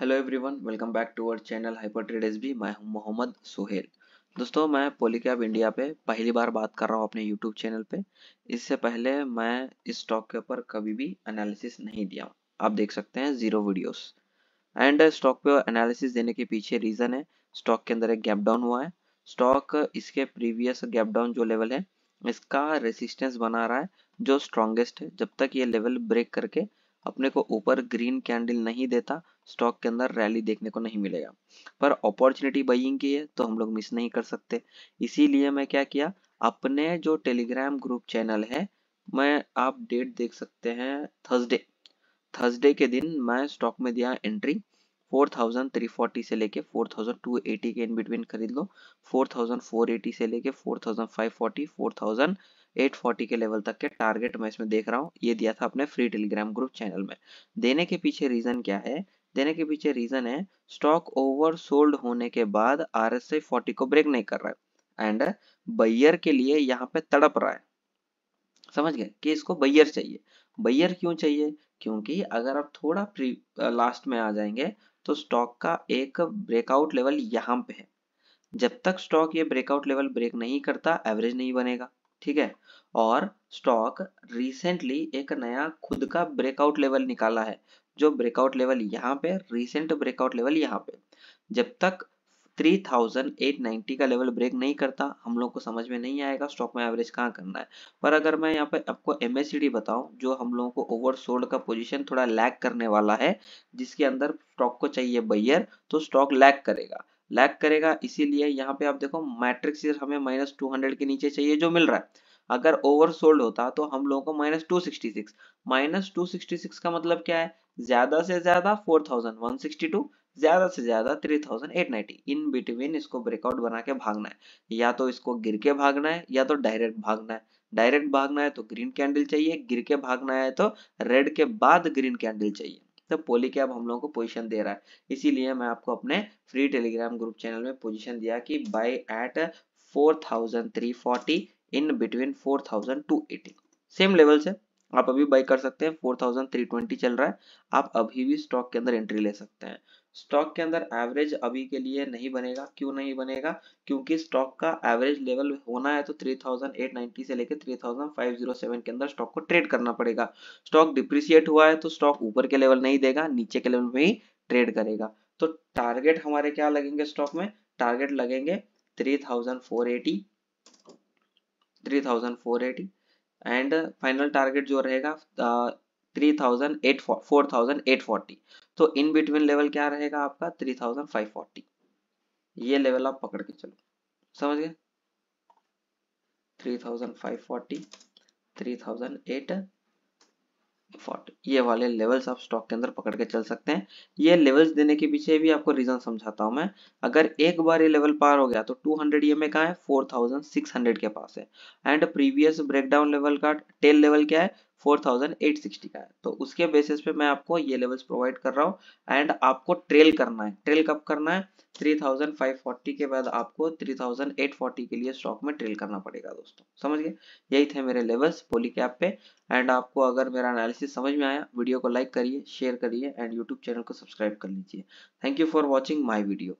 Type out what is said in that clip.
hello everyone welcome back to our channel hyper trade S B मैं हूं मोहम्मद सोहेल दोस्तों मैं पोलिकैब इंडिया पे पहली बार बात कर रहा हूं अपने यूट्यूब चैनल पे इससे पहले मैं इस स्टॉक के ऊपर कभी भी एनालिसिस नहीं दिया आप देख सकते हैं जीरो वीडियोस एंड स्टॉक पे एनालिसिस देने के पीछे रीजन है स्टॉक के अंदर एक गैप डाउन हुआ है स्टॉक इसके प्रीवियस गैप डाउन जो लेवल है इसका रेसिस्टेंस बना रहा है जो स्ट्रॉन्गेस्ट है जब तक ये लेवल ब्रेक करके अपने को ऊपर ग्रीन कैंडल नहीं देता स्टॉक के अंदर रैली देखने को नहीं मिलेगा पर अपॉर्चुनिटी बाइंग की है तो हम लोग मिस नहीं कर सकते इसीलिए मैं क्या किया अपने जो टेलीग्राम ग्रुप चैनल है मैं आप डेट देख सकते हैं थर्सडे थर्सडे के दिन मैं स्टॉक में दिया एंट्री 4,340 से लेके 4,280 के इन बिटवीन खरीद लो 4,480 से लेके 4,540, 4,000 840 के लेवल तक के टारगेट मैं इसमें देख रहा हूँ ये दिया था अपने फ्री टेलीग्राम ग्रुप चैनल में देने के पीछे रीजन क्या है देने के पीछे रीजन है स्टॉक ओवर सोल्ड होने के बाद आर एस को ब्रेक नहीं कर रहा है एंड बैयर के लिए यहाँ पे तड़प रहा है समझ गए कि इसको बैयर चाहिए बैयर क्यों चाहिए क्योंकि अगर आप थोड़ा प्री लास्ट में आ जाएंगे तो स्टॉक का एक ब्रेकआउट लेवल यहाँ पे है जब तक स्टॉक ये ब्रेकआउट लेवल ब्रेक नहीं करता एवरेज नहीं बनेगा ठीक है और स्टॉक रिसेंटली एक नया खुद का ब्रेकआउट लेवल निकाला है जो ब्रेकआउट लेवल यहाँ पे रिसेंट ब्रेकआउट लेवल यहाँ पे जब तक 3890 का लेवल ब्रेक नहीं करता हम लोग को समझ में नहीं आएगा स्टॉक में एवरेज कहाँ करना है पर अगर मैं यहाँ पे आपको एम बताऊं जो हम लोगों को ओवरसोल्ड का पोजीशन थोड़ा लैग करने वाला है जिसके अंदर स्टॉक को चाहिए बैयर तो स्टॉक लैग करेगा लैक करेगा इसीलिए यहाँ पे आप देखो मैट्रिक्स हमें माइनस टू हंड्रेड के नीचे चाहिए जो मिल रहा है अगर ओवरसोल्ड होता तो हम लोगों को minus two sixty six minus two sixty six का मतलब क्या है ज्यादा से ज्यादा four thousand one sixty two ज्यादा से ज्यादा three thousand eight ninety in between इसको ब्रेकआउट बना के भागना है या तो इसको गिर के भागना है या तो डायरेक्ट भागना है डायरेक्ट भागना है तो ग्रीन कैंडल चाहिए गिर के भागना है तो रेड के बाद ग्रीन कैंडल चाहिए तब तो कैब हम लोगों को पोजीशन दे रहा है इसीलिए मैं आपको अपने फ्री टेलीग्राम ग्रुप चैनल में पोजीशन दिया कि buy at 4340 in between 4280 same level से आप अभी बाई कर सकते हैं 4320 चल रहा है आप अभी भी स्टॉक के अंदर एंट्री ले सकते हैं स्टॉक के अंदर एवरेज अभी के लिए नहीं बनेगा क्यों नहीं बनेगा क्योंकि स्टॉक का एवरेज लेवल होना है तो 3890 से लेकर 3507 के अंदर स्टॉक को ट्रेड करना पड़ेगा स्टॉक डिप्रिसिएट हुआ है तो स्टॉक ऊपर के लेवल नहीं देगा नीचे के लेवल में ही ट्रेड करेगा तो टारगेट हमारे क्या लगेंगे स्टॉक में टारगेट लगेंगे three thousand and final target जो रहेगा थ्री तो इन बिटवीन लेवल क्या रहेगा आपका 3540 ये लेवल आप पकड़ के चलो समझ गए 3540 थाउजेंड ये वाले लेवल्स आप स्टॉक के अंदर पकड़ के चल सकते हैं ये लेवल्स देने के पीछे भी आपको रीजन समझाता हूं मैं अगर एक बार ये लेवल पार हो गया तो 200 ईएमए कहां है 4600 के पास है एंड प्रीवियस ब्रेकडाउन लेवल का टेल लेवल क्या है 4860 का है तो उसके बेसिस पे मैं आपको ये लेवल्स प्रोवाइड कर रहा हूँ एंड आपको ट्रेल करना है ट्रेल कब करना है 3540 के बाद आपको 3840 के लिए स्टॉक में ट्रेल करना पड़ेगा दोस्तों समझ गए यही थे मेरे लेवल्स पोली कैप पे एंड आपको अगर मेरा एनालिसिस समझ में आया वीडियो को लाइक करिए शेयर करिए एंड यूट्यूब चैनल को सब्सक्राइब कर लीजिए thank you for watching my video